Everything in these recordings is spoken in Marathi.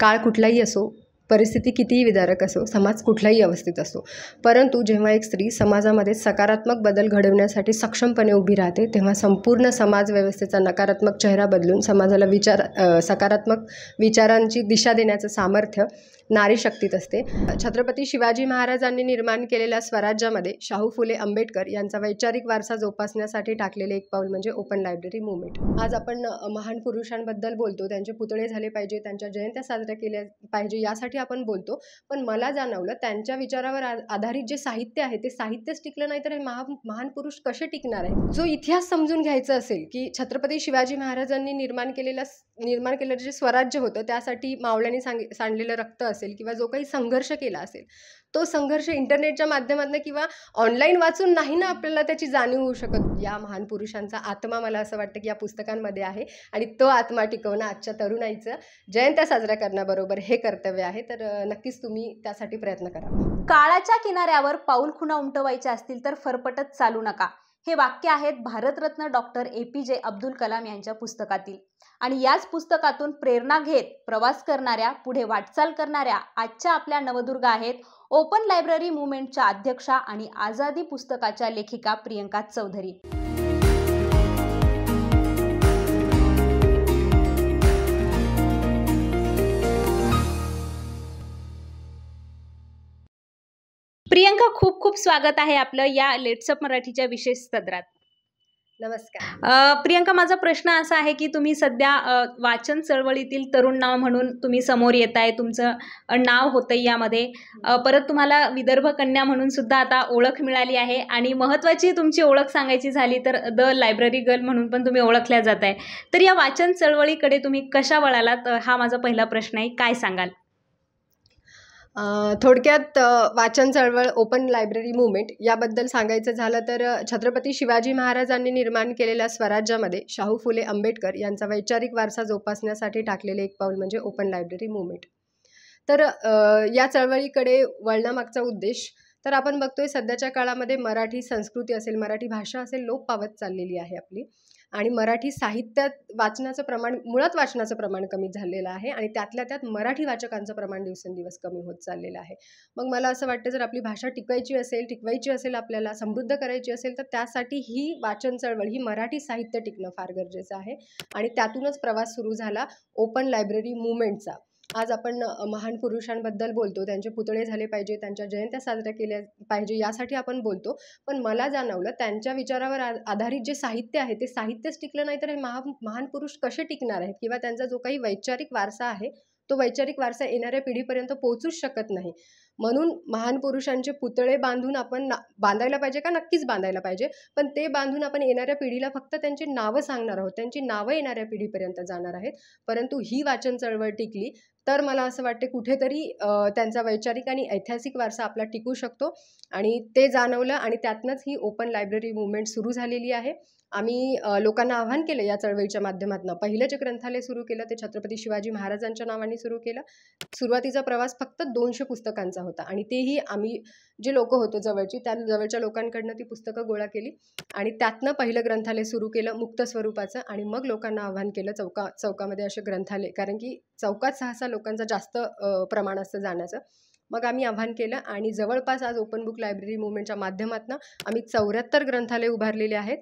काळ कुठलाही असो परिस्थिती कितीही विदारक असो समाज कुठलाही अवस्थेत असो परंतु जेव्हा एक स्त्री समाजामध्ये सकारात्मक बदल घडवण्यासाठी सक्षमपणे उभी राहते तेव्हा संपूर्ण समाज व्यवस्थेचा नकारात्मक चेहरा बदलून समाजाला विचार सकारात्मक विचारांची दिशा देण्याचं सामर्थ्य नारी शक्तीत असते छत्रपती शिवाजी महाराजांनी निर्माण केलेल्या स्वराज्यामध्ये शाहू फुले आंबेडकर यांचा वैचारिक वारसा जोपासण्यासाठी टाकलेले एक पाऊल म्हणजे ओपन लायब्ररी मुवमेंट आज आपण महान पुरुषांबद्दल बोलतो त्यांचे पुतळे झाले पाहिजे त्यांच्या जयंत्या साजऱ्या केल्या पाहिजे यासाठी आपण बोलतो पण मला जाणवलं त्यांच्या विचारावर आधारित जे साहित्य आहे ते साहित्यच टिकलं नाही तर हे महा महान पुरुष कसे टिकणार आहे जो इतिहास समजून घ्यायचा असेल की छत्रपती शिवाजी महाराजांनी निर्माण केलेला निर्माण केलेलं जे स्वराज्य होतं त्यासाठी मावळ्यांनी सांग सांडलेलं रक्त असेल किंवा जो काही संघर्ष केला असेल तो संघर्ष इंटरनेटच्या माध्यमातून किंवा ऑनलाईन वाचून नाही ना आपल्याला त्याची जाणीव होऊ शकत या महान पुरुषांचा आत्मा मला असं वाटतं की या पुस्तकांमध्ये आहे आणि तो आत्मा टिकवणं आजच्या तरुणाईचं जयंत्या साजऱ्या करण्याबरोबर हे कर्तव्य आहे तर नक्कीच तुम्ही त्यासाठी प्रयत्न करा काळाच्या किनाऱ्यावर पाऊल खुणा उमटवायचे असतील तर फरफटत चालू नका हे वाक्य आहेत भारतरत्न डॉक्टर ए पी जे अब्दुल कलाम यांच्या पुस्तकातील आणि याच पुस्तकातून प्रेरणा घेत प्रवास करणाऱ्या पुढे वाटचाल करणाऱ्या आजच्या आपल्या नवदुर्गा आहेत ओपन लायब्ररी मुवमेंटच्या अध्यक्षा आणि आझादी पुस्तकाच्या लेखिका प्रियंका चौधरी प्रियंका खूप खूप स्वागत आहे आपलं या लेट्सअप मराठीच्या विशेष सदरात नमस्कार प्रियंका माझा प्रश्न असा आहे की तुम्ही सध्या वाचन चळवळीतील तरुण नाव म्हणून तुम्ही समोर येत आहे तुमचं नाव होतं यामध्ये परत तुम्हाला विदर्भ कन्या म्हणून सुद्धा आता ओळख मिळाली आहे आणि महत्त्वाची तुमची ओळख सांगायची झाली तर द लायब्ररी गर्ल म्हणून पण तुम्ही ओळखल्या जात आहे तर या वाचन चळवळीकडे तुम्ही कशा वळालात हा माझा पहिला प्रश्न आहे काय सांगाल थोडक्यात वाचन चळवळ ओपन लायब्ररी मुवमेंट याबद्दल सांगायचं झालं तर छत्रपती शिवाजी महाराजांनी निर्माण केलेल्या स्वराज्यामध्ये शाहू फुले आंबेडकर यांचा वैचारिक वारसा जोपासण्यासाठी टाकलेले एक पाऊल म्हणजे ओपन लायब्ररी मुवमेंट तर या चळवळीकडे वळणामागचा उद्देश तर आपण बघतोय सध्याच्या काळामध्ये मराठी संस्कृती असेल मराठी भाषा असेल लोप पावत चाललेली आहे आपली आणि मराठी साहित्यात वाचनाचं प्रमाण मुळात वाचनाचं प्रमाण कमी झालेलं आहे आणि त्यातल्या त्यात मराठी वाचकांचं प्रमाण दिवसेंदिवस कमी होत चाललेलं आहे मग मला असं वाटतं जर आपली भाषा टिकवायची असेल टिकवायची असेल आपल्याला समृद्ध करायची असेल तर त्यासाठी ही वाचन चळवळ ही मराठी साहित्य टिकणं फार गरजेचं आहे आणि त्यातूनच प्रवास सुरू झाला ओपन लायब्ररी मुवमेंटचा आज आपण महान पुरुषांबद्दल बोलतो त्यांचे पुतळे झाले पाहिजे त्यांच्या जयंत्या साजऱ्या केल्या पाहिजे यासाठी आपण बोलतो पण मला जाणवलं त्यांच्या विचारावर आधारित जे साहित्य आहे ते साहित्यच टिकलं नाही तर हे महा महान पुरुष कसे टिकणार आहेत किंवा त्यांचा जो काही वैचारिक वारसा आहे तो वैचारिक वारसा येणाऱ्या पिढीपर्यंत पोहोचूच शकत नाही म्हणून महान पुरुषांचे पुतळे बांधून आपण ना बांधायला पाहिजे का नक्कीच बांधायला पाहिजे पण ते बांधून आपण येणाऱ्या पिढीला फक्त त्यांची नावं सांगणार आहोत त्यांची नावं येणाऱ्या पिढीपर्यंत जाणार आहेत परंतु ही वाचन चळवळ टिकली तर मला असं वाटते कुठेतरी त्यांचा वैचारिक आणि ऐतिहासिक वारसा आपला टिकू शकतो आणि ते जाणवलं आणि त्यातनंच ही ओपन लायब्ररी मुवमेंट सुरू झालेली आहे आम्ही लोकांना आव्हान केलं या चळवळीच्या माध्यमातून पहिलं जे ग्रंथालय सुरू केलं ते छत्रपती शिवाजी महाराजांच्या नावाने सुरू केलं सुरुवातीचा प्रवास फक्त दोनशे पुस्तकांचा होता आणि तेही आम्ही जे लोक होतो जवळची त्या जवळच्या लोकांकडनं ती पुस्तकं गोळा केली आणि त्यातनं पहिलं ग्रंथालय सुरू केलं मुक्त स्वरूपाचं आणि मग लोकांना आव्हान केलं चौका चौकामध्ये असे ग्रंथालय कारण की चौकात सहसा लोकांचा जास्त प्रमाण असतं जाण्याचं मग आम्ही आव्हान केलं आणि जवळपास आज ओपन बुक लायब्ररी मुवमेंटच्या माध्यमातून आम्ही चौऱ्याहत्तर ग्रंथालय उभारलेले आहेत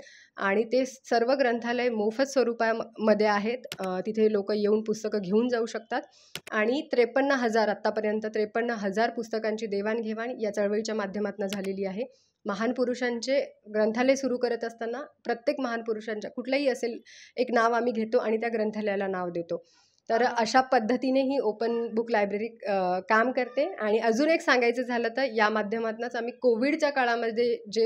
आणि ते सर्व ग्रंथालय मोफत स्वरूपामध्ये आहेत तिथे लोक येऊन पुस्तकं घेऊन जाऊ शकतात आणि त्रेपन्न हजार आत्तापर्यंत त्रेपन्न हजार पुस्तकांची देवाणघेवाण या चळवळीच्या माध्यमातून झालेली आहे महान पुरुषांचे ग्रंथालय सुरू करत असताना प्रत्येक महान पुरुषांच्या कुठलंही असेल एक नाव आम्ही घेतो आणि त्या ग्रंथालयाला नाव देतो तर अशा पद्धतीने ही ओपन बुक लायब्ररी काम करते आणि अजून एक सांगायचं झालं तर या माध्यमातूनच आम्ही कोविडच्या काळामध्ये जे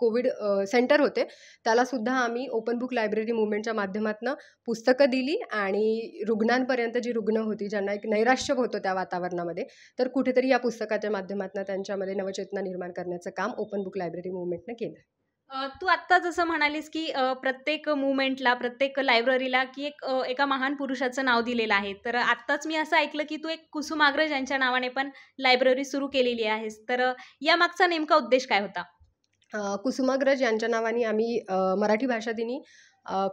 कोविड सेंटर होते त्यालासुद्धा आम्ही ओपन बुक लायब्ररी मुवमेंटच्या माध्यमातून पुस्तकं दिली आणि रुग्णांपर्यंत जी रुग्ण होती ज्यांना एक नैराश्य होतं त्या वातावरणामध्ये तर कुठेतरी या पुस्तकाच्या माध्यमातून त्यांच्यामध्ये नवचेतना निर्माण करण्याचं काम ओपन बुक लायब्ररी मुवमेंटनं केलं तू आत्ता जसं म्हणालीस की प्रत्येक मुवमेंटला प्रत्येक लायब्ररीला की एक एका महान पुरुषाचं नाव दिलेलं आहे तर आत्ताच मी असं ऐकलं की तू एक कुसुमाग्रज यांच्या नावाने पण लायब्ररी सुरू केलेली आहेस तर यामागचा नेमका उद्देश काय होता कुसुमाग्रज यांच्या नावाने आम्ही मराठी भाषा दिनी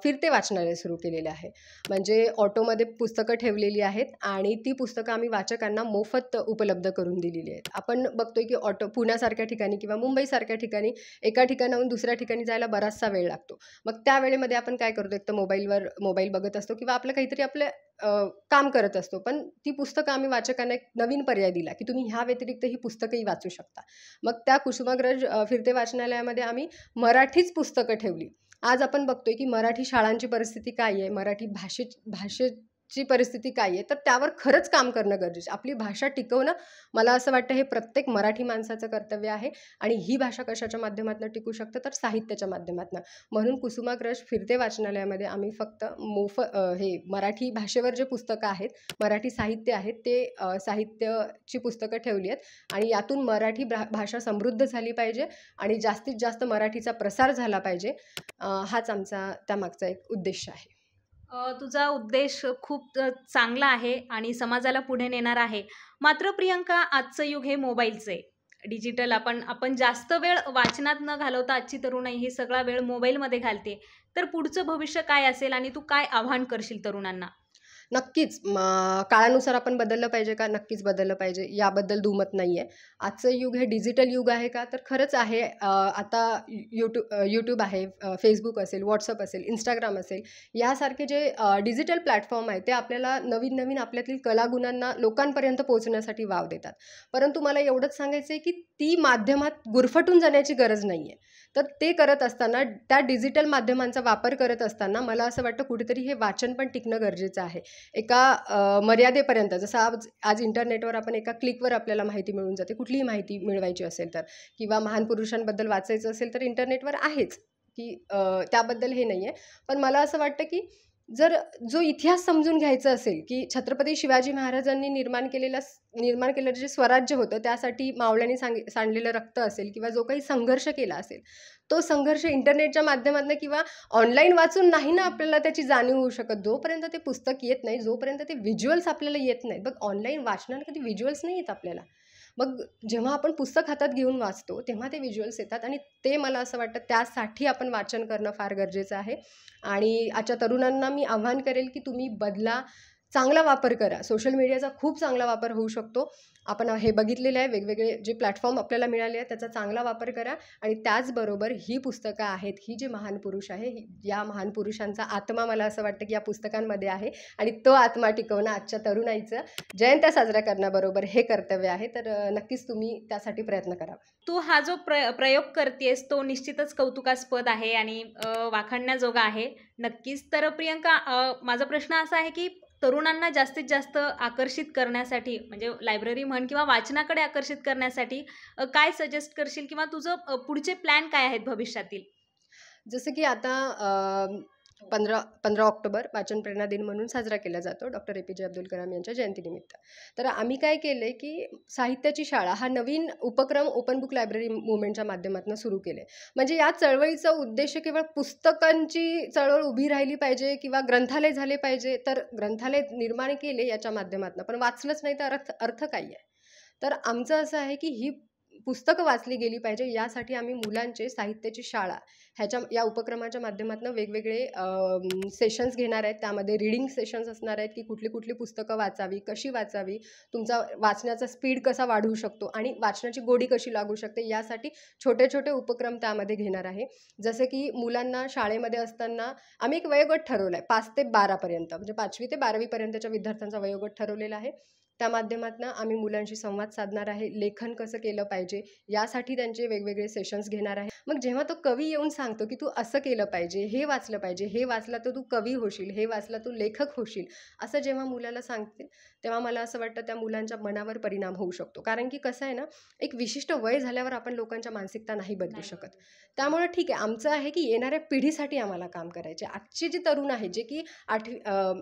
फिरते वाचनालय सुरू केलेले आहे म्हणजे ऑटोमध्ये पुस्तकं ठेवलेली आहेत आणि ती पुस्तकं आम्ही वाचकांना मोफत उपलब्ध करून दिलेली आहेत आपण बघतोय की ऑटो पुण्यासारख्या ठिकाणी किंवा मुंबईसारख्या ठिकाणी एका ठिकाणाहून दुसऱ्या ठिकाणी जायला बराचसा वेळ लागतो मग त्या वेळेमध्ये आपण काय करतो एक तर मोबाईलवर मोबाईल बघत असतो किंवा आपलं काहीतरी आपलं काम करत असतो पण ती पुस्तकं आम्ही वाचकांना एक नवीन पर्याय दिला की तुम्ही ह्या व्यतिरिक्त ही पुस्तकंही वाचू शकता मग त्या कुसुमाग्रज फिरते वाचनालयामध्ये आम्ही मराठीच पुस्तकं ठेवली आज आपण बघतोय की मराठी शाळांची परिस्थिती काय आहे मराठी भाषे भाषे ची परिस्थिती काय आहे तर त्यावर खरंच काम करणं गरजेचं आपली भाषा टिकवणं मला असं वाटतं हे प्रत्येक मराठी माणसाचं कर्तव्य आहे आणि ही भाषा कशाच्या माध्यमातून टिकू शकतं तर साहित्याच्या माध्यमातून म्हणून कुसुमाग्रज फिरते वाचनालयामध्ये आम्ही फक्त मोफ हे मराठी भाषेवर जे पुस्तकं आहेत मराठी साहित्य आहेत ते साहित्याची पुस्तकं ठेवली आहेत आणि यातून मराठी भाषा समृद्ध झाली पाहिजे आणि जास्तीत जास्त मराठीचा प्रसार झाला पाहिजे हाच आमचा त्यामागचा एक उद्देश आहे तुझा उद्देश खूप चांगला आहे आणि समाजाला पुढे नेणार आहे मात्र प्रियंका आजचं युग हे मोबाईलचं आहे डिजिटल आपण आपण जास्त वेळ वाचनात न घालवता आजची तरुणाई ही सगळा वेळ मोबाईलमध्ये घालते तर पुढचं भविष्य काय असेल आणि तू काय आव्हान करशील तरुणांना नक्कीच काळानुसार आपण बदललं पाहिजे का नक्कीच बदललं पाहिजे याबद्दल दुमत नाही आहे आजचं युग हे डिजिटल युग आहे का तर खरंच आहे आता यूट्यू यूट्यूब आहे फेसबुक असेल व्हॉट्सअप असेल इंस्टाग्राम असेल यासारखे जे डिजिटल प्लॅटफॉर्म आहे ते आपल्याला नवीन नवीन आपल्यातील कलागुणांना लोकांपर्यंत पोहोचण्यासाठी वाव देतात परंतु मला एवढंच सांगायचं आहे की ती माध्यमात गुरफटून जाण्याची गरज नाही आहे तर ते करत असताना त्या डिजिटल माध्यमांचा वापर करत असताना मला असं वाटतं कुठेतरी हे वाचन पण टिकणं गरजेचं आहे एका मर्यादेपर्यंत जसं आज आज इंटरनेटवर आपण एका क्लिकवर आपल्याला माहिती मिळून जाते कुठलीही माहिती मिळवायची असेल तर किंवा महान पुरुषांबद्दल वाचायचं असेल तर इंटरनेटवर आहेच की त्याबद्दल हे नाही आहे पण मला असं वाटतं की जर जो इतिहास समजून घ्यायचा असेल की छत्रपती शिवाजी महाराजांनी निर्माण केलेला निर्माण केलेलं जे स्वराज्य होतं त्यासाठी मावळ्यांनी सांग सांडलेलं रक्त असेल किंवा जो काही संघर्ष केला असेल तो संघर्ष इंटरनेटच्या माध्यमातून किंवा ऑनलाईन वाचून नाही ना आपल्याला त्याची जाणीव होऊ शकत जोपर्यंत ते पुस्तक येत नाही जोपर्यंत ते व्हिज्युअल्स आपल्याला येत नाहीत बघ ऑनलाईन वाचणार कधी व्हिज्युअल्स नाही येत आपल्याला मग जेव्हा आपण पुस्तक हातात घेऊन वाचतो तेव्हा ते व्हिज्युअल्स येतात आणि ते मला असं वाटतं त्यासाठी आपण वाचन करणं फार गरजेचं आहे आणि आजच्या तरुणांना मी आव्हान करेल की तुम्ही बदला चांगला वापर करा सोशल मीडियाचा खूप चांगला वापर होऊ शकतो आपण हे बघितलेलं आहे वेगवेगळे जे प्लॅटफॉर्म आपल्याला मिळाले आहेत त्याचा चांगला वापर करा आणि त्याचबरोबर ही पुस्तकं आहेत ही जी महान पुरुष आहे या महान पुरुषांचा आत्मा मला असं वाटतं की या पुस्तकांमध्ये आहे आणि तो आत्मा टिकवणं आजच्या तरुणाईचं जयंत्या साजरा करण्याबरोबर हे कर्तव्य आहे तर नक्कीच तुम्ही त्यासाठी प्रयत्न करा तू हा जो प्र प्रयोग करतेस तो निश्चितच कौतुकास्पद आहे आणि वाखाणण्याजोगा आहे नक्कीच तर प्रियंका माझा प्रश्न असा आहे की तरुणांना जास्तीत जास्त आकर्षित करण्यासाठी म्हणजे लायब्ररी म्हण किंवा वाचनाकडे आकर्षित करण्यासाठी काय सजेस्ट करशील किंवा तुझं पुढचे प्लॅन काय आहेत भविष्यातील जसं की आता हो. पंधरा पंधरा ऑक्टोबर वाचन प्रेरणा दिन म्हणून साजरा केला जातो डॉक्टर ए पी जे अब्दुल कलाम यांच्या जयंतीनिमित्त तर आम्ही काय केलं आहे की साहित्याची शाळा हा नवीन उपक्रम ओपन बुक लायब्ररी मुवमेंटच्या माध्यमातून सुरू केले म्हणजे या चळवळीचा उद्देश केवळ पुस्तकांची चळवळ उभी राहिली पाहिजे किंवा ग्रंथालय झाले पाहिजे तर ग्रंथालय निर्माण केले याच्या माध्यमातून पण वाचलंच नाही तर अर्थ अर्थ काही आहे तर आमचं असं आहे की ही पुस्तकं वाचली गेली पाहिजे यासाठी आम्ही मुलांचे साहित्याची शाळा ह्याच्या या उपक्रमाच्या माध्यमातून वेगवेगळे सेशन्स घेणार आहेत त्यामध्ये रिडिंग सेशन्स असणार आहेत की कुठली कुठली पुस्तकं वाचावी कशी वाचावी तुमचा वाचण्याचा स्पीड कसा वाढवू शकतो आणि वाचनाची गोडी कशी लागू शकते यासाठी छोटे छोटे उपक्रम त्यामध्ये घेणार आहे जसे की मुलांना शाळेमध्ये असताना आम्ही एक वयोगट ठरवलं आहे पाच ते बारापर्यंत म्हणजे पाचवी ते बारावीपर्यंतच्या विद्यार्थ्यांचा वयोगट ठरवलेला आहे त्या माध्यमातून आम्ही मुलांशी संवाद साधणार आहे लेखन कसं केलं पाहिजे यासाठी त्यांचे वेगवेगळे सेशन्स घेणार आहे मग जेव्हा तो कवी येऊन सांगतो की तू असं केलं पाहिजे हे वाचलं पाहिजे हे वाचलं तर तू कवी होशील हे वाचला तू लेखक होशील असं जेव्हा मुलाला सांगतील तेव्हा मला असं वाटतं त्या मुलांच्या मनावर परिणाम होऊ शकतो कारण की कसं आहे ना एक विशिष्ट वय झाल्यावर आपण लोकांच्या मानसिकता नाही बदलू शकत त्यामुळे ठीक आहे आमचं आहे की येणाऱ्या पिढीसाठी आम्हाला काम करायचे आजचे जे तरुण आहे जे की आठ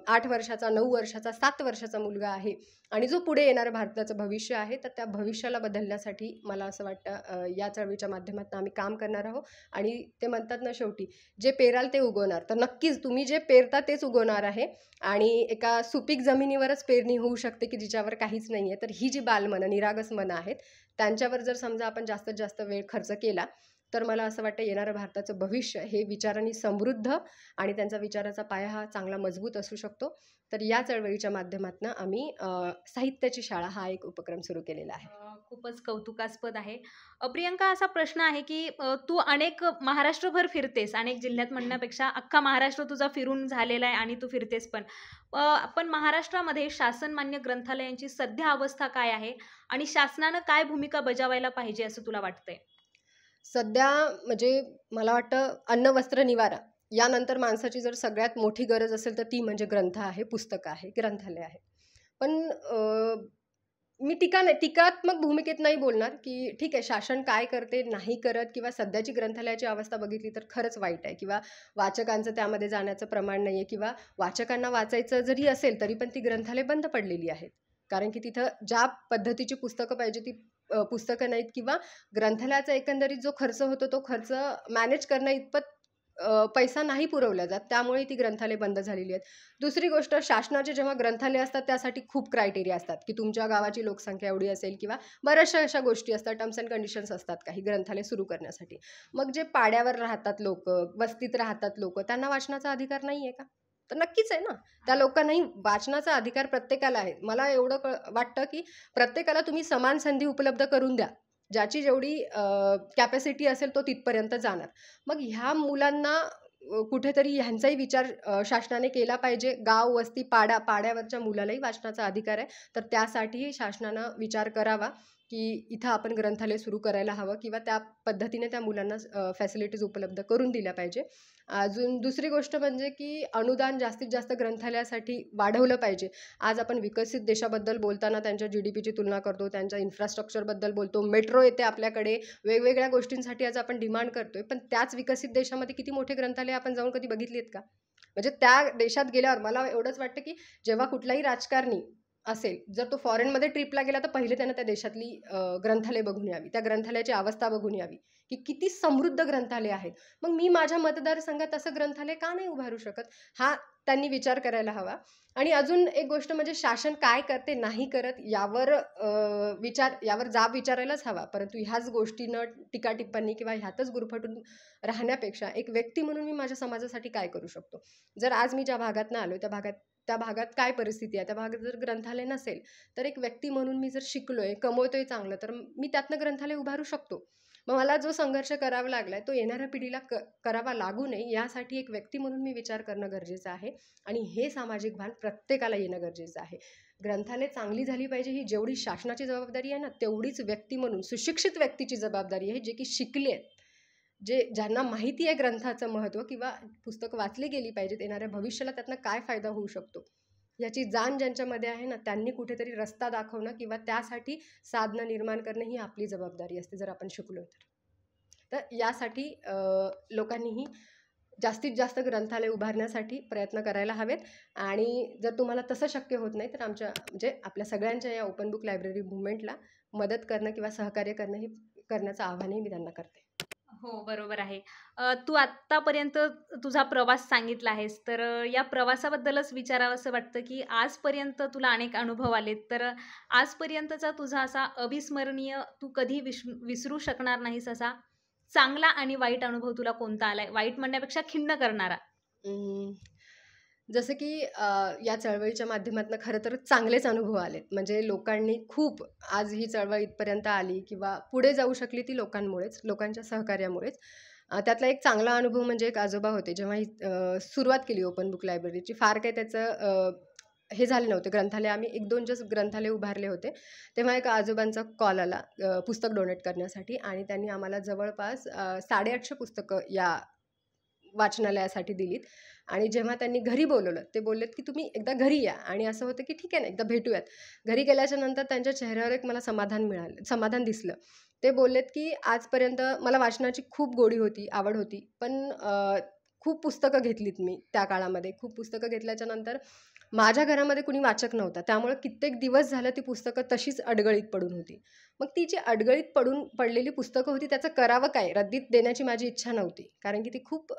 आठ वर्षाचा नऊ वर्षाचा सात वर्षाचा मुलगा आहे आणि आणि जो पुढे येणारं भारताचं भविष्य आहे तर त्या भविष्याला बदलण्यासाठी मला असं वाटतं या चळवळीच्या माध्यमातून आम्ही काम करणार आहोत आणि ते म्हणतात ना शेवटी जे पेराल ते उगवणार तर नक्कीच तुम्ही जे पेरता तेच उगवणार आहे आणि एका सुपीक जमिनीवरच पेरणी होऊ शकते की जिच्यावर काहीच नाही आहे तर ही जी बालमनं निरागस मनं आहेत त्यांच्यावर जर समजा आपण जास्तीत जास्त वेळ खर्च केला तर मला असं वाटतं येणारं भारताचं भविष्य हे विचारांनी समृद्ध आणि त्यांचा विचाराचा पाया हा चांगला मजबूत असू शकतो तर या चळवळीच्या माध्यमातून आम्ही साहित्याची शाळा हा एक उपक्रम सुरू केलेला आहे खूपच कौतुकास्पद आहे प्रियंका असा प्रश्न आहे की तू अनेक महाराष्ट्रभर फिरतेस अनेक जिल्ह्यात म्हणण्यापेक्षा अख्खा महाराष्ट्र तुझा फिरून झालेला आहे आणि तू फिरतेस पण पण महाराष्ट्रामध्ये शासनमान्य ग्रंथालयांची सध्या अवस्था काय आहे आणि शासनानं काय भूमिका बजावायला पाहिजे असं तुला वाटतंय सध्या म्हणजे मला वाटतं अन्न वस्त्र निवारा यानंतर माणसाची जर सगळ्यात मोठी गरज असेल तर ती म्हणजे ग्रंथ आहे पुस्तकं आहे ग्रंथालय आहे पण मी टीका नाही टीकात्मक भूमिकेत नाही बोलणार की ठीक आहे शासन काय करते नाही करत किंवा सध्याची ग्रंथालयाची अवस्था बघितली तर खरंच वाईट आहे किंवा वाचकांचं त्यामध्ये जाण्याचं प्रमाण नाही आहे किंवा वाचकांना वाचायचं जरी असेल तरी पण ती ग्रंथालय बंद पडलेली आहेत कारण की तिथं ज्या पद्धतीची पुस्तकं पाहिजे ती पुस्तकं नाहीत किंवा ग्रंथालयाचा एकंदरीत जो खर्च होतो तो खर्च मॅनेज करणं इतपत पैसा नाही पुरवला जात त्यामुळे ती ग्रंथालय बंद झालेली आहेत दुसरी गोष्ट शासनाचे जेव्हा ग्रंथालय असतात त्यासाठी खूप क्रायटेरिया असतात की तुमच्या गावाची लोकसंख्या एवढी असेल किंवा बऱ्याचशा अशा गोष्टी असतात टर्म्स अँड कंडिशन्स असतात काही ग्रंथालय सुरू करण्यासाठी मग जे पाड्यावर राहतात लोक वस्तीत राहतात लोक त्यांना वाचनाचा अधिकार नाही आहे का तर नक्कीच आहे ना त्या लोकांनाही वाचनाचा अधिकार प्रत्येकाला आहे मला एवढं क वाटतं की प्रत्येकाला तुम्ही समान संधी उपलब्ध करून द्या ज्याची जेवढी कॅपॅसिटी असेल तो तिथपर्यंत जाणार मग ह्या मुलांना कुठेतरी ह्यांचाही विचार शासनाने केला पाहिजे गाव वस्ती पाडा पाड्यावरच्या मुलालाही वाचनाचा अधिकार आहे तर त्यासाठीही शासनानं विचार करावा की इथं आपण ग्रंथालय सुरू करायला हवं किंवा त्या पद्धतीने त्या मुलांना फॅसिलिटीज उपलब्ध करून दिल्या पाहिजे अजून दुसरी गोष्ट म्हणजे की अनुदान जास्तीत जास्त ग्रंथालयासाठी वाढवलं पाहिजे आज आपण विकसित देशाबद्दल बोलताना त्यांच्या जी डी पीची तुलना करतो त्यांच्या इन्फ्रास्ट्रक्चरबद्दल बोलतो मेट्रो येते आपल्याकडे वेगवेगळ्या गोष्टींसाठी आज आपण डिमांड करतोय पण त्याच विकसित देशामध्ये किती मोठे ग्रंथालय आपण जाऊन कधी बघितली आहेत का म्हणजे त्या देशात गेल्यावर मला एवढंच वाटतं की जेव्हा कुठलाही राजकारणी असेल जर तो फॉरेनमध्ये ट्रिपला गेला तर पहिले त्यानं त्या देशातली ग्रंथालय बघून यावी त्या ग्रंथालयाची अवस्था बघून यावी की किती समृद्ध ग्रंथालय आहेत मग मी माझ्या मतदारसंघात असं ग्रंथालय का नाही उभारू शकत हा त्यांनी विचार करायला हवा आणि अजून एक गोष्ट म्हणजे शासन काय करते नाही करत यावर विचार यावर जाब विचारायलाच हवा परंतु ह्याच गोष्टीनं टीका टिप्पणी किंवा ह्यातच गुरफटून राहण्यापेक्षा एक व्यक्ती म्हणून मी माझ्या समाजासाठी काय करू शकतो जर आज मी ज्या भागातनं आलो त्या भागात त्या भागात काय परिस्थिती आहे त्या भागात जर ग्रंथालय नसेल तर एक व्यक्ती म्हणून मी जर शिकलो आहे कमवतोय चांगलं तर मी त्यातनं ग्रंथालय उभारू शकतो मग मला जो संघर्ष करावा लागला आहे तो येणाऱ्या पिढीला क करावा लागू नये यासाठी एक व्यक्ती म्हणून मी विचार करणं गरजेचं आहे आणि हे सामाजिक भान प्रत्येकाला येणं गरजेचं आहे ग्रंथालय चांगली झाली पाहिजे ही जेवढी शासनाची जबाबदारी आहे ना तेवढीच व्यक्ती म्हणून सुशिक्षित व्यक्तीची जबाबदारी आहे जे की शिकले आहेत जे ज्यांना माहिती आहे ग्रंथाचं महत्त्व किंवा पुस्तक वाचली गेली पाहिजेत येणाऱ्या भविष्याला त्यातनं काय फायदा होऊ शकतो याची जाण ज्यांच्यामध्ये आहे ना त्यांनी कुठेतरी रस्ता दाखवणं किंवा त्यासाठी साधनं निर्माण करणं ही आपली जबाबदारी असते जर आपण शिकलो तर तर यासाठी लोकांनीही जास्तीत जास्त ग्रंथालय उभारण्यासाठी प्रयत्न करायला हवेत आणि जर तुम्हाला तसं शक्य होत नाही तर आमच्या म्हणजे आपल्या सगळ्यांच्या या ओपन बुक लायब्ररी मुवमेंटला मदत करणं किंवा सहकार्य करणं हे करण्याचं आव्हानही मी त्यांना करते हो बरोबर आहे तू आत्तापर्यंत तुझा प्रवास सांगितला आहेस तर या प्रवासाबद्दलच विचारावं असं वाटतं की आजपर्यंत तुला अनेक अनुभव आलेत तर आजपर्यंतचा तुझा असा अविस्मरणीय तू कधी विसरू शकणार नाहीस असा चांगला आणि वाईट अनुभव तुला कोणता आलाय वाईट म्हणण्यापेक्षा खिन्न करणारा जसं की या चळवळीच्या माध्यमातून खरं तर चांगलेच अनुभव आलेत म्हणजे लोकांनी खूप आज ही चळवळ इथपर्यंत आली किंवा पुढे जाऊ शकली ती लोकांमुळेच लोकांच्या सहकार्यामुळेच त्यातला एक चांगला अनुभव म्हणजे एक आजोबा होते जेव्हा ही सुरुवात केली ओपन बुक लायब्ररीची फार काही त्याचं हे झाले नव्हते ग्रंथालय आम्ही एक दोन जस ग्रंथालय उभारले होते तेव्हा एक आजोबांचा कॉल आला पुस्तक डोनेट करण्यासाठी आणि त्यांनी आम्हाला जवळपास साडेआठशे पुस्तकं या वाचनालयासाठी दिलीत आणि जेव्हा त्यांनी घरी बोलवलं ते बोललेत की तुम्ही एकदा घरी या आणि असं होतं की ठीक आहे ना एकदा भेटूयात घरी गेल्याच्या नंतर त्यांच्या चेहऱ्यावर एक मला समाधान मिळालं समाधान दिसलं ते बोललेत की आजपर्यंत मला वाचनाची खूप गोडी होती आवड होती पण खूप पुस्तकं घेतलीत मी त्या काळामध्ये खूप पुस्तकं घेतल्याच्या नंतर माझ्या घरामध्ये कुणी वाचक नव्हता त्यामुळे कित्येक दिवस झालं ती पुस्तकं तशीच अडगळीत पडून होती मग ती जी अडगळीत पडून पडलेली पुस्तकं होती त्याचं करावं काय रद्दीत देण्याची माझी इच्छा नव्हती कारण की ती खूप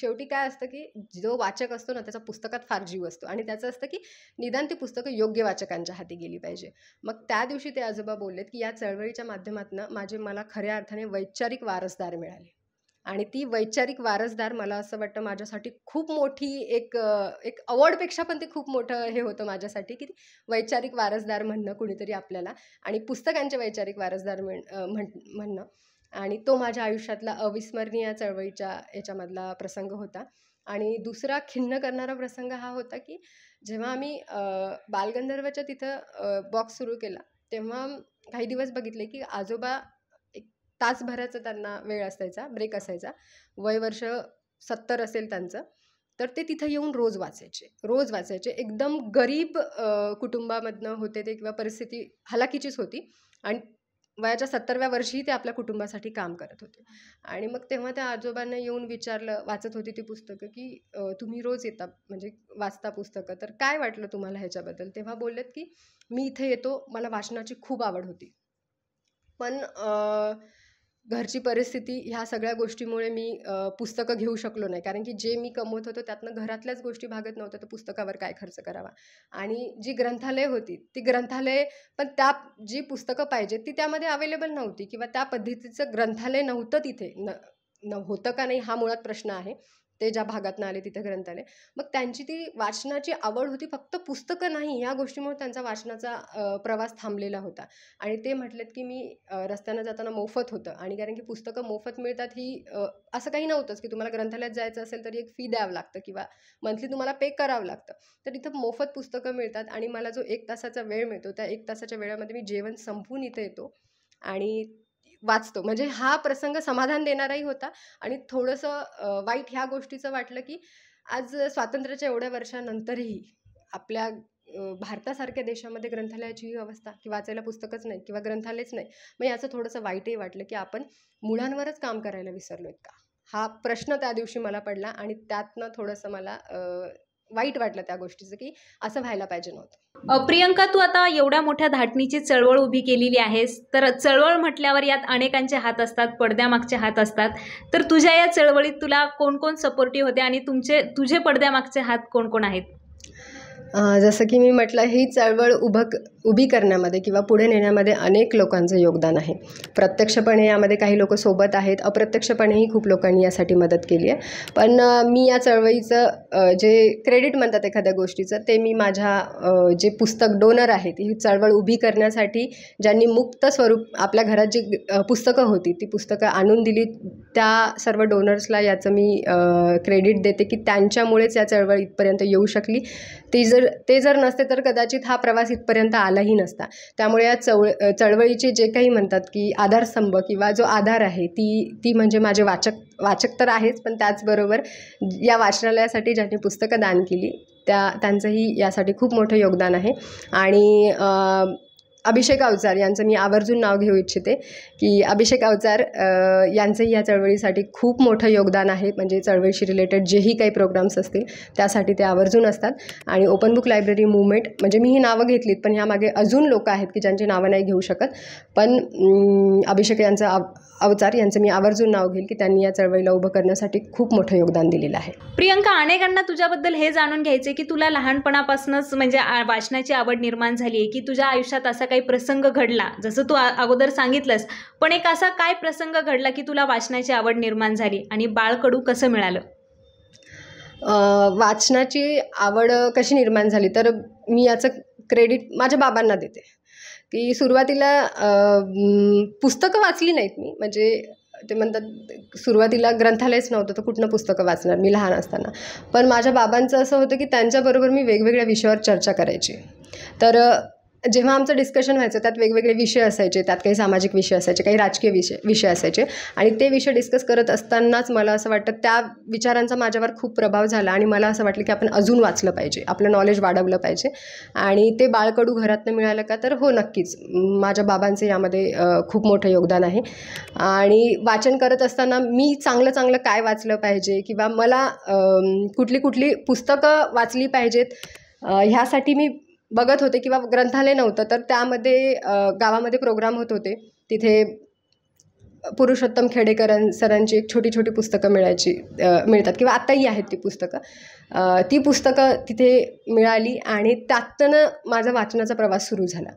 शेवटी काय असतं की जो वाचक असतो ना त्याचा पुस्तकात फार जीव असतो आणि त्याचं असतं की निदान ती पुस्तकं योग्य वाचकांच्या हाती गेली पाहिजे मग त्या दिवशी ते आजोबा बोललेत की या चळवळीच्या माध्यमातून माझे मला खऱ्या अर्थाने वैचारिक वारसदार मिळाले आणि ती वैचारिक वारसदार मला असं वाटतं माझ्यासाठी खूप मोठी एक एक अवॉर्डपेक्षा पण ते खूप मोठं हे होतं माझ्यासाठी की वैचारिक वारसदार म्हणणं कुणीतरी आपल्याला आणि पुस्तकांचे वैचारिक वारसदार म्हण म्हण म्हणणं आणि तो माझ्या आयुष्यातला अविस्मरणीय चळवळीच्या याच्यामधला प्रसंग होता आणि दुसरा खिन्न करणारा प्रसंग हा होता की जेव्हा आम्ही बालगंधर्वच्या तिथं बॉक्स सुरू केला तेव्हा काही दिवस बघितले की आजोबा तासभराचा त्यांना वेळ असायचा ब्रेक असायचा वय वर्ष सत्तर असेल त्यांचं तर ते तिथे येऊन रोज वाचायचे रोज वाचायचे एकदम गरीब कुटुंबामधनं होते ते किंवा परिस्थिती हलाखीचीच होती आणि वयाच्या सत्तरव्या वर्षीही ते आपल्या कुटुंबासाठी काम करत होते आणि मग तेव्हा त्या आजोबांना येऊन विचारलं वाचत होती ती पुस्तकं की तुम्ही रोज येता म्हणजे वाचता पुस्तकं तर काय वाटलं तुम्हाला ह्याच्याबद्दल तेव्हा बोललेत की मी इथे येतो मला वाचनाची खूप आवड होती पण घरची परिस्थिती ह्या सगळ्या गोष्टीमुळे मी पुस्तकं घेऊ शकलो नाही कारण की जे मी कमवत होतो त्यातनं घरातल्याच गोष्टी भागत नव्हत्या तर पुस्तकावर काय खर्च करावा आणि जी ग्रंथालय होती ती ग्रंथालय पण त्या जी पुस्तकं पाहिजेत ती त्यामध्ये अवेलेबल नव्हती किंवा त्या पद्धतीचं ग्रंथालय नव्हतं तिथे न न होतं का नाही हा मुळात प्रश्न आहे ते ज्या भागातनं आले तिथे ग्रंथालय मग त्यांची ती वाचनाची आवड होती फक्त पुस्तकं नाही ह्या गोष्टीमुळे त्यांचा वाचनाचा प्रवास थांबलेला होता आणि ते म्हटलेत की मी रस्त्यानं जाताना मोफत होतं आणि कारण की पुस्तकं मोफत मिळतात ही असं काही नव्हतंच की तुम्हाला ग्रंथालयात जायचं असेल तरी एक फी द्यावं लागतं किंवा मंथली तुम्हाला पे करावं लागतं तर इथं मोफत पुस्तकं मिळतात आणि मला जो एक तासाचा वेळ मिळतो त्या एक तासाच्या वेळामध्ये मी जेवण संपवून इथे येतो आणि वाचतो म्हणजे हा प्रसंग समाधान देणाराही होता आणि थोडंसं वाईट ह्या गोष्टीचं वाटलं की आज स्वातंत्र्याच्या एवढ्या वर्षानंतरही आपल्या भारतासारख्या देशामध्ये ग्रंथालयाची ही अवस्था की वाचायला पुस्तकच नाही किंवा ग्रंथालयच नाही मग याचं थोडंसं वाईटही वाटलं की आपण मुलांवरच काम करायला विसरलो का हा प्रश्न त्या दिवशी मला पडला आणि त्यातनं थोडंसं मला वाईट वाटलं त्या गोष्टीचं की असं व्हायला पाहिजे नव्हतं प्रियंका तू आता एवढ्या मोठ्या धाटणीची चळवळ उभी केलेली आहेस तर चळवळ म्हटल्यावर यात अनेकांचे हात असतात पडद्यामागचे हात असतात तर तुझ्या या चळवळीत तुला कोण कोण सपोर्टिव्ह होते आणि तुमचे तुझे पडद्यामागचे हात कोण कोण आहेत जसं की मी म्हटलं ही चळवळ उभं उभी करण्यामध्ये किंवा पुढे नेण्यामध्ये अनेक लोकांचं योगदान आहे प्रत्यक्षपणे यामध्ये काही लोक सोबत आहेत अप्रत्यक्षपणेही खूप लोकांनी यासाठी मदत केली आहे पण मी या चळवळीचं जे क्रेडिट म्हणतात एखाद्या गोष्टीचं ते मी माझ्या जे पुस्तक डोनर आहेत ही चळवळ उभी करण्यासाठी ज्यांनी मुक्त स्वरूप आपल्या घरात जी पुस्तकं होती ती पुस्तकं आणून दिली त्या सर्व डोनर्सला याचं मी क्रेडिट देते की त्यांच्यामुळेच या चळवळ इथपर्यंत येऊ शकली ती जर ते जर नसते तर कदाचित हा प्रवास इथपर्यंत आला आलाही नसता त्यामुळे या चव चळवळीचे जे काही म्हणतात की आधारस्तंभ किंवा जो आधार आहे ती ती म्हणजे माझे वाचक वाचक तर आहेच पण त्याचबरोबर या वाचनालयासाठी ज्यांनी पुस्तकं दान केली त्या त्यांचंही यासाठी खूप मोठं योगदान आहे आणि अभिषेक अवचार यांचं मी आवर्जून नाव घेऊ इच्छिते की अभिषेक अवचार यांचंही या चळवळीसाठी खूप मोठं योगदान आहे म्हणजे चळवळीशी रिलेटेड जेही काही प्रोग्राम्स असतील त्यासाठी ते आवर्जून असतात आणि ओपन बुक लायब्ररी मुवमेंट म्हणजे मी ही नावं घेतलीत पण ह्यामागे अजून लोक आहेत की ज्यांची नावं नाही घेऊ शकत पण अभिषेक यांचं अव अवचार यांचं मी आवर्जून नाव घेईल की त्यांनी या चळवळीला उभं करण्यासाठी खूप मोठं योगदान दिलेलं आहे प्रियंका अनेकांना तुझ्याबद्दल हे जाणून घ्यायचे की तुला लहानपणापासूनच म्हणजे वाचनाची आवड निर्माण झाली आहे की तुझ्या आयुष्यात असं काही प्रसंग घडला जसं तू अगोदर सांगितलंस पण एक असा काय प्रसंग घडला की तुला वाचनाची आवड निर्माण झाली आणि बाळकडू कसं मिळालं वाचनाची आवड कशी निर्माण झाली तर मी याचं क्रेडिट माझ्या बाबांना देते की सुरुवातीला पुस्तकं वाचली नाहीत मी म्हणजे ते म्हणतात सुरुवातीला ग्रंथालयच नव्हतं तर कुठनं पुस्तकं वाचणार मी लहान असताना पण माझ्या बाबांचं असं होतं की त्यांच्याबरोबर मी वेगवेगळ्या विषयावर चर्चा करायची तर जेव्हा आमचं डिस्कशन व्हायचं त्यात वेगवेगळे विषय असायचे त्यात काही सामाजिक विषय असायचे काही राजकीय विषय विषय असायचे आणि ते विषय डिस्कस करत असतानाच मला असं वाटतं त्या विचारांचा माझ्यावर खूप प्रभाव झाला आणि मला असं वाटलं की आपण अजून वाचलं पाहिजे आपलं नॉलेज वाढवलं पाहिजे आणि ते बाळकडू घरातनं मिळालं का तर हो नक्कीच माझ्या बाबांचं यामध्ये खूप मोठं योगदान आहे आणि वाचन करत असताना मी चांगलं चांगलं काय वाचलं पाहिजे किंवा मला कुठली कुठली पुस्तकं वाचली पाहिजेत ह्यासाठी मी बघत होते किंवा ग्रंथालय नव्हतं तर त्यामध्ये गावामध्ये प्रोग्राम होत होते तिथे पुरुषोत्तम खेडेकरन सरांची एक छोटी छोटी पुस्तकं मिळायची मिळतात किंवा आत्ताही आहेत ती पुस्तकं ती पुस्तकं तिथे मिळाली आणि त्यातनं माझा वाचनाचा प्रवास सुरू झाला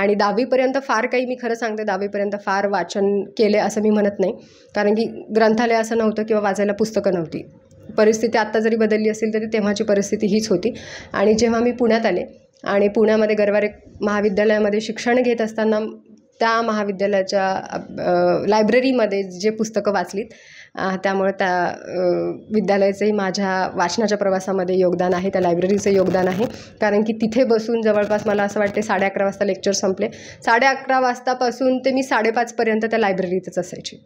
आणि दहावीपर्यंत फार काही मी खरं सांगते दहावीपर्यंत फार वाचन केले असं मी म्हणत नाही कारण की ग्रंथालय असं नव्हतं किंवा वाचायला पुस्तकं नव्हती परिस्थिती आत्ता जरी बदलली असेल तरी तेव्हाची परिस्थिती हीच होती आणि जेव्हा मी पुण्यात आले आणि पुण्यामध्ये गरवारे महाविद्यालयामध्ये शिक्षण घेत असताना त्या महाविद्यालयाच्या लायब्ररीमध्ये जे पुस्तकं वाचलीत त्यामुळं त्या विद्यालयाचंही माझ्या वाचनाच्या प्रवासामध्ये योगदान आहे त्या लायब्ररीचं योगदान आहे कारण की तिथे बसून जवळपास मला असं वाटते साडे अकरा वाजता लेक्चर संपले साडे अकरा वाजतापासून ते मी साडेपाचपर्यंत त्या लायब्ररीतच असायची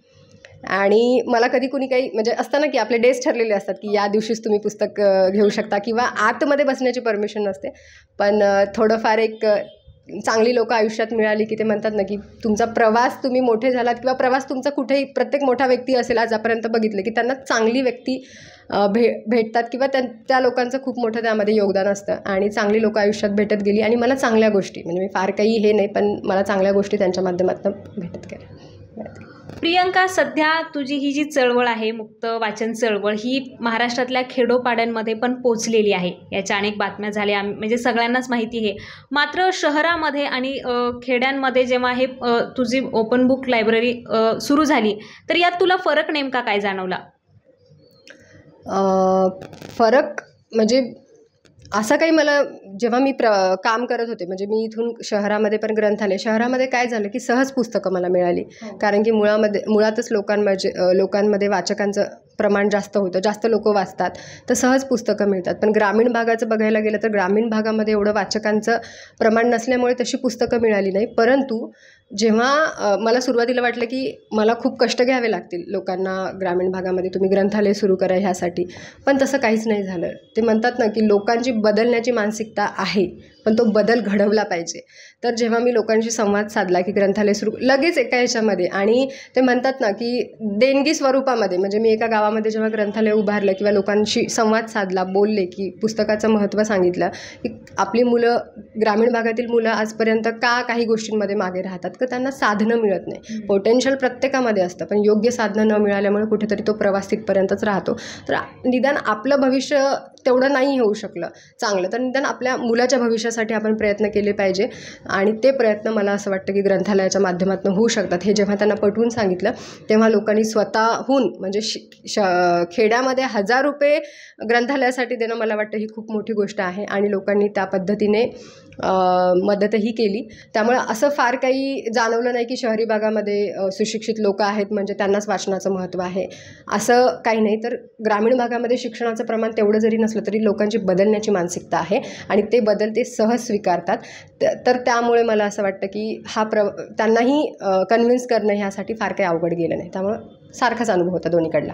आणि मला कधी कुणी काही म्हणजे असताना ना की आपले डेज ठरलेले असतात की या दिवशीच तुम्ही पुस्तक घेऊ शकता किंवा आतमध्ये बसण्याची परमिशन नसते पण थोडंफार एक चांगली लोकं आयुष्यात मिळाली की ते म्हणतात ना की तुमचा प्रवास तुम्ही मोठे झालात किंवा प्रवास तुमचा कुठेही प्रत्येक मोठा व्यक्ती असेल आजपर्यंत बघितलं की त्यांना चांगली व्यक्ती भे भेटतात किंवा त्या त्या लोकांचं खूप मोठं त्यामध्ये योगदान असतं आणि चांगली लोकं आयुष्यात भेटत गेली आणि मला चांगल्या गोष्टी म्हणजे मी फार काही हे नाही पण मला चांगल्या गोष्टी त्यांच्या माध्यमातून भेटत गेल्या प्रियंका सध्या तुझी ही जी चळवळ आहे मुक्त वाचन चळवळ ही महाराष्ट्रातल्या खेडोपाड्यांमध्ये पण पोचलेली आहे याच्या अनेक बातम्या झाल्या म्हणजे सगळ्यांनाच माहिती आहे मात्र शहरामध्ये आणि खेड्यांमध्ये जेव्हा हे तुझी ओपन बुक लायब्ररी सुरू झाली तर यात तुला फरक नेमका काय जाणवला फरक म्हणजे असा काही मला जेव्हा मी प्र काम करत होते म्हणजे मी इथून शहरामध्ये पण ग्रंथालय शहरामध्ये काय झालं की सहज पुस्तकं मला मिळाली हो. कारण की मुळामध्ये मुळातच लोकांमध्ये लोकांमध्ये वाचकांचं प्रमाण जास्त होतं जास्त लोक वाचतात तर सहज पुस्तकं मिळतात पण ग्रामीण भागाचं बघायला गेलं तर ग्रामीण भागामध्ये एवढं वाचकांचं प्रमाण नसल्यामुळे तशी पुस्तकं मिळाली नाही परंतु जेव्हा मला सुरुवातीला वाटलं की मला खूप कष्ट घ्यावे लागतील लोकांना ग्रामीण भागामध्ये तुम्ही ग्रंथालय सुरू करा ह्यासाठी पण तसं काहीच नाही झालं ते म्हणतात ना की लोकांची बदलण्याची मानसिकता आहे पण तो बदल घडवला पाहिजे तर जेव्हा मी लोकांशी संवाद साधला की ग्रंथालय सुरू लगेच एका ह्याच्यामध्ये आणि ते म्हणतात ना की देणगी स्वरूपामध्ये म्हणजे मी एका गावामध्ये जेव्हा ग्रंथालय उभारलं किंवा लोकांशी संवाद साधला बोलले की पुस्तकाचं महत्त्व सांगितलं की आपली मुलं ग्रामीण भागातील मुलं आजपर्यंत का काही गोष्टींमध्ये मागे राहतात का त्यांना साधनं मिळत नाही पोटेन्शियल प्रत्येकामध्ये असतं पण योग्य साधनं न मिळाल्यामुळे कुठेतरी तो प्रवास तिथपर्यंतच राहतो तर निदान आपलं भविष्य तेवढं नाही होऊ शकलं चांगलं तर निदान आपल्या मुलाच्या भविष्यासाठी साठी आपण प्रयत्न केले पाहिजे आणि ते प्रयत्न मला असं वाटतं की ग्रंथालयाच्या माध्यमातून होऊ शकतात हे जेव्हा त्यांना पटवून सांगितलं तेव्हा लोकांनी स्वतःहून म्हणजे शि श खेड्यामध्ये हजार रुपये ग्रंथालयासाठी देणं मला वाटतं ही खूप मोठी गोष्ट आहे आणि लोकांनी त्या पद्धतीने मदतही केली त्यामुळे असं फार काही जाणवलं नाही की शहरी भागामध्ये सुशिक्षित लोक आहेत म्हणजे त्यांनाच वाचनाचं महत्त्व आहे असं काही नाही तर ग्रामीण भागामध्ये शिक्षणाचं प्रमाण तेवढं जरी नसलं तरी लोकांची बदलण्याची मानसिकता आहे आणि ते बदल ते सहज स्वीकारतात तर त्यामुळे मला असं वाटतं की हा प्र त्यांनाही कन्व्हिन्स करणं ह्यासाठी फार काही अवघड गेलं नाही त्यामुळं सारखाच अनुभव होता दोन्हीकडला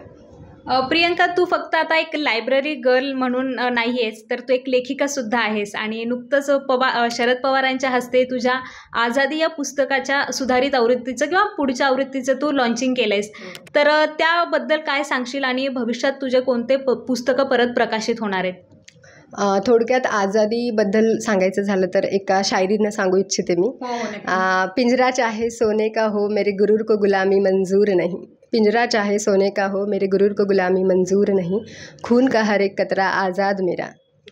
प्रियंका तू फक्त आता एक लायब्ररी गर्ल म्हणून नाही आहेस तर तू एक लेखिकासुद्धा आहेस आणि नुकतंच पवा शरद पवारांच्या हस्ते तुझ्या आझादी या पुस्तकाच्या सुधारित आवृत्तीचं किंवा पुढच्या आवृत्तीचं तू लॉन्चिंग केलं आहेस तर त्याबद्दल काय सांगशील आणि भविष्यात तुझे कोणते प पुस्तकं परत प्रकाशित होणार आहेत थोडक्यात आजादीबद्दल सांगायचं झालं तर एका शायरीनं सांगू इच्छिते मी हो, हो, पिंजराच आहे सोने का हो मेरे गुरूर को गुलामी मंजूर नाही पिंजरा चाहे सोने का हो मेरे गुरूर को गुलामी मंजूर नहीं खून का हर एक कतरा आज़ाद मेरा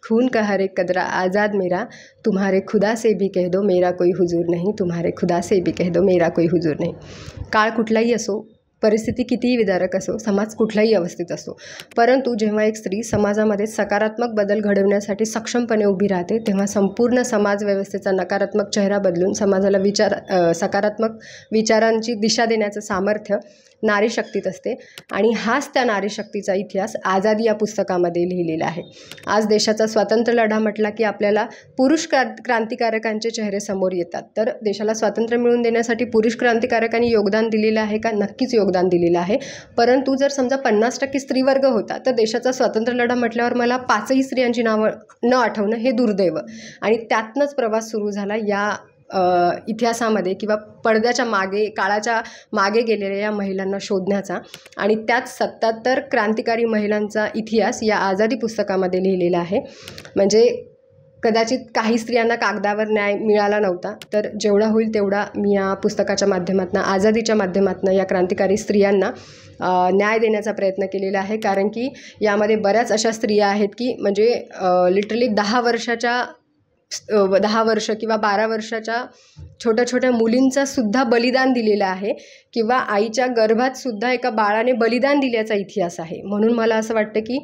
खून का हर एक कतरा आज़ाद मेरा तुम्हारे खुदा से भी कह दो मेरा कोई हुजूर नहीं तुम्हारे खुदा से भी कह दो मेरा कोई हुजूर नहीं कुटला ही असो परिस्थिती कितीही विदारक असो समाज कुठल्याही अवस्थेत असो परंतु जेव्हा एक स्त्री समाजामध्ये सकारात्मक बदल घडवण्यासाठी सक्षमपणे उभी राहते तेव्हा संपूर्ण समाज व्यवस्थेचा नकारात्मक चेहरा बदलून समाजाला विचार सकारात्मक विचारांची दिशा देण्याचं सामर्थ्य नारी शक्तीत असते आणि हाच त्या नारी शक्तीचा इतिहास आझादी या पुस्तकामध्ये लिहिलेला आहे आज देशाचा स्वातंत्र्य लढा म्हटला की आपल्याला पुरुष क्रा क्रांतिकारकांचे चेहरे समोर येतात तर देशाला स्वातंत्र्य मिळवून देण्यासाठी पुरुष क्रांतिकारकांनी योगदान दिलेलं आहे का नक्कीच योगदान योगदान दिलेलं आहे परंतु जर समजा पन्नास टक्के स्त्रीवर्ग होता तर देशाचा स्वातंत्र्य लढा म्हटल्यावर मला पाचही स्त्रियांची नावं न आठवणं हे दुर्दैव आणि त्यातनंच प्रवास सुरू झाला या इतिहासामध्ये किंवा पडद्याच्या मागे काळाच्या मागे गेलेल्या या महिलांना शोधण्याचा आणि त्यात सत्याहत्तर क्रांतिकारी महिलांचा इतिहास या आझादी पुस्तकामध्ये लिहिलेला आहे म्हणजे कदाचित काही स्त्रियांना कागदावर न्याय मिळाला नव्हता तर जेवढा होईल तेवढा मी या पुस्तकाच्या माध्यमातून आझादीच्या माध्यमातून या क्रांतिकारी स्त्रियांना न्याय देण्याचा प्रयत्न केलेला आहे कारण की यामध्ये बऱ्याच अशा स्त्रिया आहेत की म्हणजे लिटरली दहा वर्षाच्या दहा वर्ष किंवा बारा वर्षाच्या छोट्या छोट्या मुलींचा सुद्धा बलिदान दिलेलं आहे किंवा आईच्या गर्भात सुद्धा एका बाळाने बलिदान दिल्याचा इतिहास आहे म्हणून मला असं वाटतं की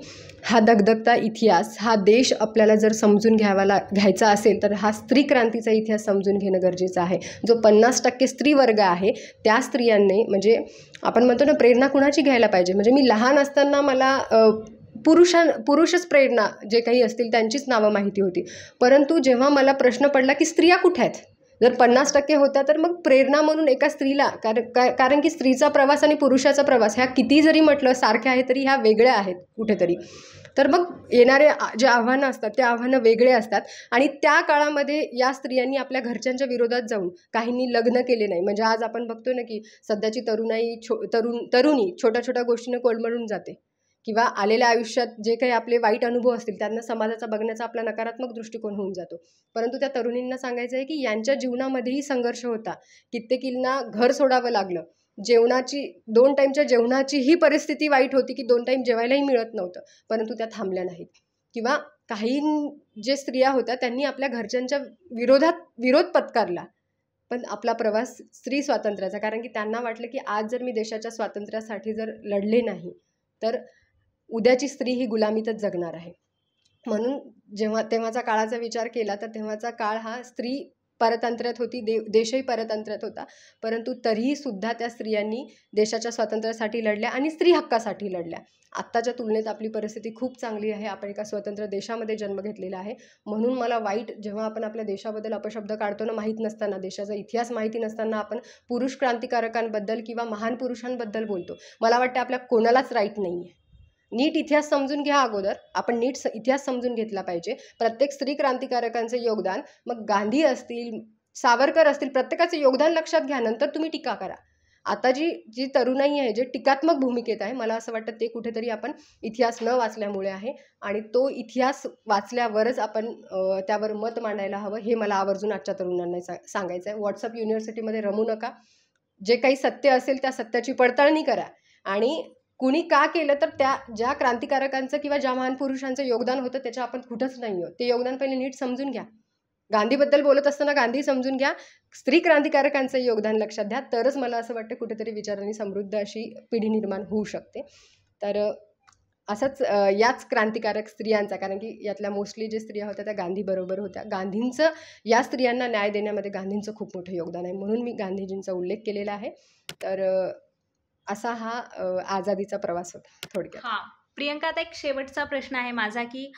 हा दगदगता इतिहास हा देश आपल्याला जर समजून घ्यावाला घ्यायचा असेल तर हा स्त्री क्रांतीचा इतिहास समजून घेणं गरजेचं आहे जो पन्नास टक्के स्त्री वर्ग आहे त्या स्त्रियांनी म्हणजे आपण म्हणतो ना प्रेरणा कुणाची घ्यायला पाहिजे म्हणजे मी लहान असताना मला पुरुषां पुरुषच प्रेरणा जे काही असतील त्यांचीच नावं माहिती होती परंतु जेव्हा मला प्रश्न पडला की स्त्रिया कुठे आहेत जर पन्नास टक्के होता तर मग प्रेरणा म्हणून एका स्त्रीला कारण कारण की स्त्रीचा प्रवास आणि पुरुषाचा प्रवास ह्या किती जरी म्हटलं सारख्या आहे तरी ह्या वेगळ्या आहेत कुठेतरी तर मग येणारे जे आव्हानं असतात ते आव्हानं वेगळे असतात आणि त्या काळामध्ये या स्त्रियांनी आपल्या घरच्यांच्या विरोधात जाऊन काहींनी लग्न केले नाही म्हणजे आज आपण बघतो ना की सध्याची तरुणाई छो तरुण तरुणी छोट्या छोट्या गोष्टीनं कोलमडून जाते किंवा आलेल्या आयुष्यात जे काही आपले वाईट अनुभव असतील त्यांना समाजाचा बघण्याचा आपला नकारात्मक दृष्टिकोन होऊन जातो परंतु त्या तरुणींना सांगायचं आहे की यांच्या जीवनामध्येही संघर्ष होता कित्येकींना घर सोडावं लागलं जेवणाची दोन टाईमच्या जेवणाची ही परिस्थिती वाईट होती की दोन टाईम जेवायलाही मिळत नव्हतं परंतु त्या थांबल्या नाहीत किंवा काही जे स्त्रिया होत्या त्यांनी आपल्या घरच्यांच्या विरोधात विरोध पत्कारला पण आपला प्रवास स्त्री स्वातंत्र्याचा कारण की त्यांना वाटलं की आज जर मी देशाच्या स्वातंत्र्यासाठी जर लढले नाही तर उद्याची स्त्री ही गुलामीतच जगणार आहे म्हणून जेव्हा तेव्हाचा काळाचा विचार केला तर तेव्हाचा काळ हा स्त्री परतंत्र्यात होती दे देशही परतंत्र्यात होता परंतु तरीही सुद्धा त्या स्त्रियांनी देशाच्या स्वातंत्र्यासाठी लढल्या आणि स्त्री हक्कासाठी लढल्या आत्ताच्या तुलनेत आपली परिस्थिती खूप चांगली आहे आपण एका स्वतंत्र देशामध्ये जन्म घेतलेला आहे म्हणून मला वाईट जेव्हा आपण आपल्या देशाबद्दल अपशब्द काढतो ना माहीत नसताना देशाचा इतिहास माहिती नसताना आपण पुरुष क्रांतिकारकांबद्दल किंवा महान पुरुषांबद्दल बोलतो मला वाटतं आपल्या कोणालाच राईट नाही आहे नीट इतिहास समजून घ्या अगोदर आपण नीट इतिहास समजून घेतला पाहिजे प्रत्येक स्त्री क्रांतिकारकांचं योगदान मग गांधी असतील सावरकर असतील प्रत्येकाचं योगदान लक्षात घ्या नंतर तुम्ही टीका करा आता जी जी तरुणाई आहे जे टीकात्मक भूमिकेत आहे मला असं वाटतं ते कुठेतरी आपण इतिहास न वाचल्यामुळे आहे आणि तो इतिहास वाचल्यावरच आपण त्यावर मत मांडायला हवं हे मला आवर्जून आजच्या तरुणांना सा सांगायचं आहे व्हॉट्सअप युनिव्हर्सिटीमध्ये रमू नका जे काही सत्य असेल त्या सत्याची पडताळणी करा आणि कुणी का केलं तर त्या ज्या क्रांतिकारकांचं किंवा ज्या महान पुरुषांचं योगदान होतं त्याच्या आपण कुठंच नाही आहोत ते योगदान पहिले नीट समजून घ्या गांधीबद्दल बोलत असताना गांधी समजून घ्या स्त्री क्रांतिकारकांचं योगदान लक्षात घ्या तरच मला असं वाटतं कुठेतरी विचारांनी समृद्ध अशी पिढी निर्माण होऊ शकते तर असंच याच क्रांतिकारक स्त्रियांचा कारण की यातल्या मोस्टली जे स्त्रिया होत्या त्या गांधीबरोबर होत्या गांधींचं या स्त्रियांना न्याय देण्यामध्ये गांधींचं खूप मोठं योगदान आहे म्हणून मी गांधीजींचा उल्लेख केलेला आहे तर असा हा आजादीचा प्रवास होता थोडक्यात हा प्रियंका आता एक शेवटचा प्रश्न आहे माझा की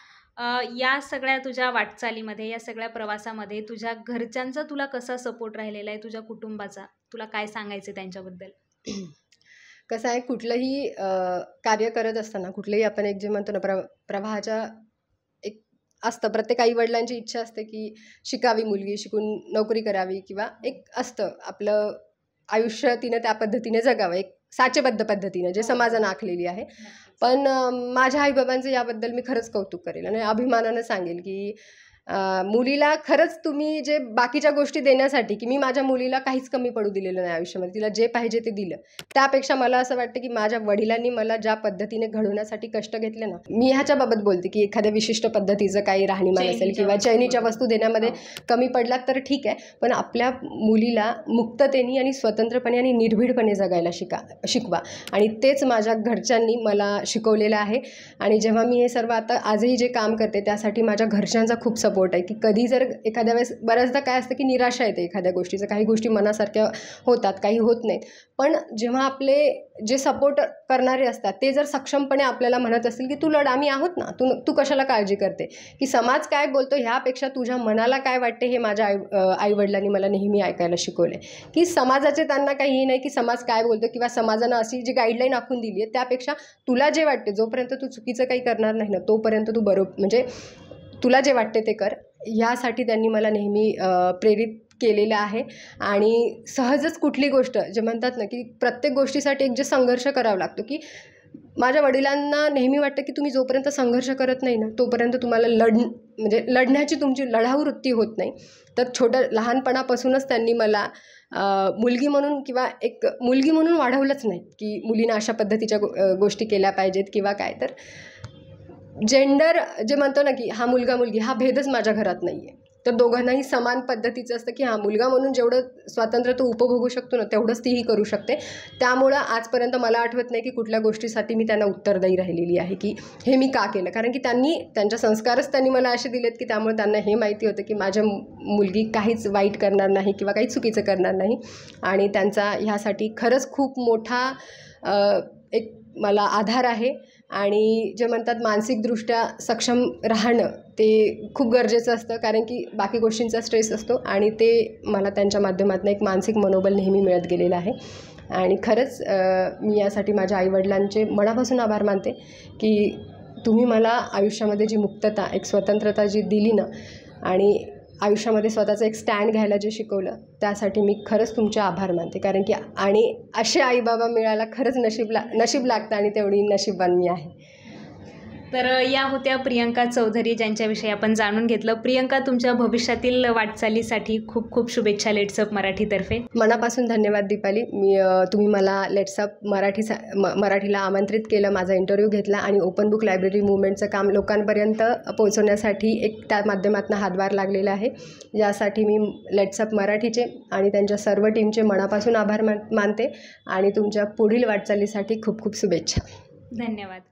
या सगळ्या तुझ्या वाटचालीमध्ये या सगळ्या प्रवासामध्ये तुझ्या घरच्यांचा तुला कसा सपोर्ट राहिलेला आहे तुझ्या कुटुंबाचा तुला काय सांगायचं त्यांच्याबद्दल कसं आहे कुठलंही कार्य करत असताना कुठलंही आपण एक जे म्हणतो ना प्र प्रवाहाच्या एक असतं प्रत्येक आई वडिलांची इच्छा असते की शिकावी मुलगी शिकून नोकरी करावी किंवा एक असतं आपलं आयुष्य तिनं त्या पद्धतीने जगावं एक साचेबद्ध पद्धतीनं जे हो. समाजानं आखलेली आहे पण माझ्या आईबाबांचं याबद्दल मी खरंच कौतुक करेल आणि अभिमानानं सांगेल की मुलीला खरंच तुम्ही जे बाकीच्या गोष्टी देण्यासाठी की मी माझ्या मुलीला काहीच कमी पडू दिलेलं नाही आयुष्यामध्ये तिला जे पाहिजे ते दिलं त्यापेक्षा मला असं वाटतं की माझ्या वडिलांनी मला ज्या पद्धतीने घडवण्यासाठी कष्ट घेतले ना मी ह्याच्याबाबत बोलते की एखाद्या विशिष्ट पद्धतीचं काही राहणीमान असेल किंवा चैनीच्या वस्तू देण्यामध्ये हो. कमी पडलात तर ठीक आहे पण आपल्या मुलीला मुक्ततेने आणि स्वतंत्रपणे आणि निर्भीडपणे जगायला शिका शिकवा आणि तेच माझ्या घरच्यांनी मला शिकवलेलं आहे आणि जेव्हा मी हे सर्व आता आजही जे काम करते त्यासाठी माझ्या घरच्यांचा खूप सपोर्ट सपोर्ट आहे की कधी जर एखाद्या वेळेस बऱ्याचदा काय असतं की निराशा येते एखाद्या गोष्टीचं काही गोष्टी मनासारख्या होतात काही होत नाहीत पण जेव्हा आपले जे सपोर्ट करणारे असतात ते जर सक्षमपणे आपल्याला म्हणत असतील की तू लढ आम्ही आहोत ना तू तू कशाला काळजी करते की समाज काय बोलतो ह्यापेक्षा तुझ्या मनाला काय वाटते हे माझ्या आई आईवडिलांनी मला नेहमी ऐकायला शिकवले की समाजाचे त्यांना काही हे नाही की समाज काय बोलतो किंवा समाजानं अशी जी गाईडलाईन आखून दिली आहे त्यापेक्षा तुला जे वाटते जोपर्यंत तू चुकीचं काही करणार नाही ना तोपर्यंत तू बरोबर म्हणजे तुला जे वाटते ते कर ह्यासाठी त्यांनी मला नेहमी प्रेरित केलेलं आहे आणि सहजच कुठली गोष्ट जे म्हणतात ना की प्रत्येक गोष्टीसाठी एक जे संघर्ष करावा लागतो की माझ्या वडिलांना नेहमी वाटतं की तुम्ही जोपर्यंत संघर्ष करत नाही ना तोपर्यंत तुम्हाला लढ म्हणजे लढण्याची तुमची लढाऊ वृत्ती होत नाही तर छोट्या लहानपणापासूनच त्यांनी मला मुलगी म्हणून किंवा एक मुलगी म्हणून वाढवलंच नाही की मुलींना अशा पद्धतीच्या गोष्टी केल्या पाहिजेत किंवा काय तर जेंडर जे म्हणतो ना की हा मुलगा मुलगी हा भेदच माझ्या घरात नाही आहे तर दोघांनाही समान पद्धतीचं असतं की हा मुलगा म्हणून जेवढं स्वातंत्र्य तो उपभोगू शकतो ना तेवढंच तीही करू शकते त्यामुळं आजपर्यंत मला आठवत नाही की कुठल्या गोष्टीसाठी मी त्यांना उत्तरदायी राहिलेली आहे की हे मी का केलं कारण की त्यांनी त्यांच्या संस्कारच त्यांनी मला असे दिलेत की त्यामुळे त्यांना हे माहिती होतं की माझ्या मुलगी काहीच वाईट करणार नाही किंवा काही चुकीचं करणार नाही आणि त्यांचा ह्यासाठी खरंच खूप मोठा एक मला आधार आहे आणि जे म्हणतात मानसिकदृष्ट्या सक्षम राहणं ते खूप गरजेचं असतं कारण की बाकी गोष्टींचा स्ट्रेस असतो आणि ते मला त्यांच्या माध्यमातून एक मानसिक मनोबल नेहमी मिळत गेलेलं आहे आणि खरंच मी यासाठी माझ्या आईवडिलांचे मनापासून आभार मानते की तुम्ही मला आयुष्यामध्ये जी मुक्तता एक स्वतंत्रता जी दिली ना आणि आयुष्यामध्ये स्वतःचं एक स्टँड घ्यायला जे शिकवलं त्यासाठी मी खरंच तुमचे आभार मानते कारण की आणि असे आईबाबा मिळायला खरंच नशीब ला नशीब लागतं आणि तेवढी नशीबवान मी आहे तर या होत्या प्रियंका चौधरी ज्यांच्याविषयी आपण जाणून घेतलं प्रियंका तुमच्या भविष्यातील वाटचालीसाठी खूप खूप शुभेच्छा लेट्सअप मराठीतर्फे मनापासून धन्यवाद दीपाली मी तुम्ही मला लेट्सअप मराठी मराठीला आमंत्रित केलं माझा इंटरव्ह्यू घेतला आणि ओपन बुक लायब्ररी मुवमेंटचं काम लोकांपर्यंत पोहोचवण्यासाठी एक त्या माध्यमातून हातभार लागलेला आहे यासाठी मी लेट्सअप मराठीचे आणि त्यांच्या सर्व टीमचे मनापासून आभार मान मानते आणि तुमच्या पुढील वाटचालीसाठी खूप खूप शुभेच्छा धन्यवाद